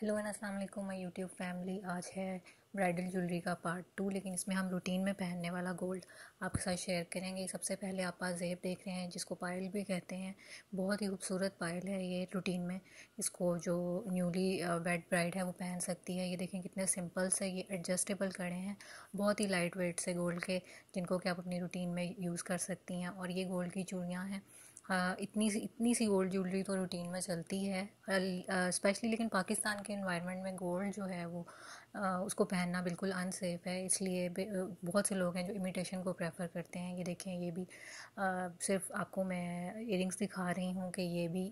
hello and अस्सलाम वालेकुम my YouTube family आज है ब्राइडल ज्वेलरी का पार्ट टू लेकिन इसमें हम रूटीन में पहनने वाला गोल्ड आपके साथ शेयर करेंगे सबसे पहले आप जेब देख रहे हैं जिसको पायल भी कहते हैं बहुत ही खूबसूरत पायल है ये रूटीन में इसको जो न्यूली वेड ब्राइड है वो पहन सकती है ये देखें कितने सिंपल से ये एडजस्टेबल कड़े हैं बहुत ही लाइट वेट से गोल्ड के जिनको कि आप अपनी रूटीन में यूज़ कर सकती हैं और ये गोल्ड की चूड़ियाँ हैं हाँ, इतनी सी इतनी सी गोल्ड ज्वेलरी तो रूटीन में चलती है स्पेशली लेकिन पाकिस्तान के इन्वायरमेंट में गोल्ड जो है वो आ, उसको पहनना बिल्कुल अनसेफ है इसलिए बहुत से लोग हैं जो इमिटेशन को प्रेफर करते हैं ये देखें ये भी आ, सिर्फ आपको मैं इयरिंग्स दिखा रही हूँ कि ये भी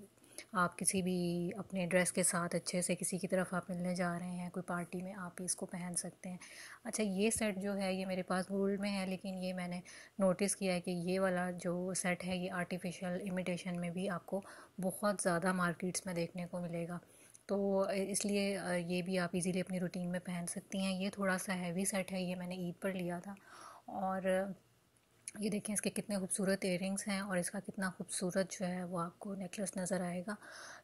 आप किसी भी अपने ड्रेस के साथ अच्छे से किसी की तरफ आप मिलने जा रहे हैं कोई पार्टी में आप इसको पहन सकते हैं अच्छा ये सेट जो है ये मेरे पास गोल्ड में है लेकिन ये मैंने नोटिस किया है कि ये वाला जो सेट है ये आर्टिफिशियल इमिटेशन में भी आपको बहुत ज़्यादा मार्केट्स में देखने को मिलेगा तो इसलिए ये भी आप इजीली अपनी रूटीन में पहन सकती हैं ये थोड़ा सा हैवी सेट है ये मैंने ईद पर लिया था और ये देखें इसके कितने खूबसूरत इयरिंग्स हैं और इसका कितना खूबसूरत जो है वो आपको नेकलेस नज़र आएगा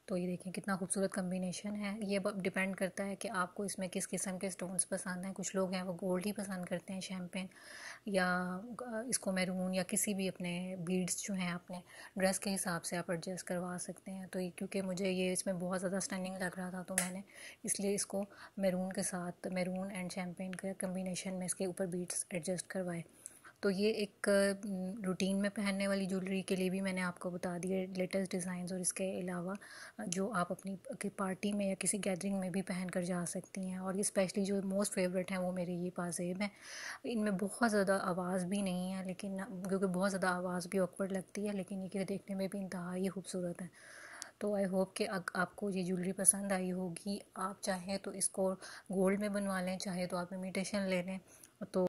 तो ये देखें कितना खूबसूरत कम्बिनेशन है ये डिपेंड करता है कि आपको इसमें किस किस्म के स्टोन्स पसंद हैं कुछ लोग हैं वो गोल्ड ही पसंद करते हैं शैम्पेन या इसको मैरून या किसी भी अपने बीड्स जो हैं अपने ड्रेस के हिसाब से आप एडजस्ट करवा सकते हैं तो ये क्योंकि मुझे ये इसमें बहुत ज़्यादा स्टनिंग लग रहा था तो मैंने इसलिए इसको मैरून के साथ मैरून एंड शैम्पेन के कम्बिनेशन में इसके ऊपर बीड्स एडजस्ट करवाए तो ये एक रूटीन में पहनने वाली ज्वेलरी के लिए भी मैंने आपको बता दिए लेटेस्ट डिज़ाइंस और इसके अलावा जो आप अपनी पार्टी में या किसी गैदरिंग में भी पहन कर जा सकती हैं और ये स्पेशली जो मोस्ट फेवरेट हैं वो मेरे ये पाजेब हैं इनमें बहुत ज़्यादा आवाज़ भी नहीं है लेकिन क्योंकि बहुत ज़्यादा आवाज़ भी ऑकवर्ड लगती है लेकिन ये देखने में भी इंतहाई खूबसूरत है तो आई होप कि आपको ये ज्वेलरी पसंद आई होगी आप चाहें तो इसको गोल्ड में बनवा लें चाहे तो आप इमिटेशन ले लें तो